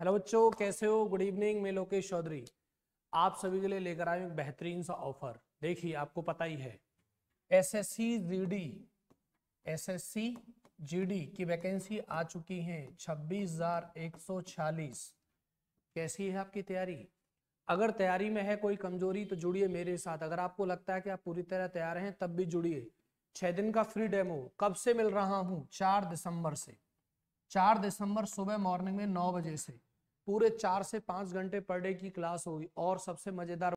hello बच्चों कैसे हो गुड इवनिंग मैं लोकेश चौधरी आप सभी के लिए लेकर आए एक बेहतरीन सा ऑफर देखिए आपको पता ही है एसएससी जीडी एसएससी जीडी की वैकेंसी आ चुकी है छियालीस कैसी है आपकी तैयारी अगर तैयारी में है कोई कमजोरी तो जुड़िए मेरे साथ अगर आपको लगता है कि आप पूरी तरह तैयार हैं तब भी जुड़िए छह दिन का फ्री डेमो कब से मिल रहा हूं चार दिसंबर से चार दिसंबर सुबह मॉर्निंग में नौ बजे से पूरे चार से पांच घंटे पर डे की क्लास होगी और सबसे मजेदार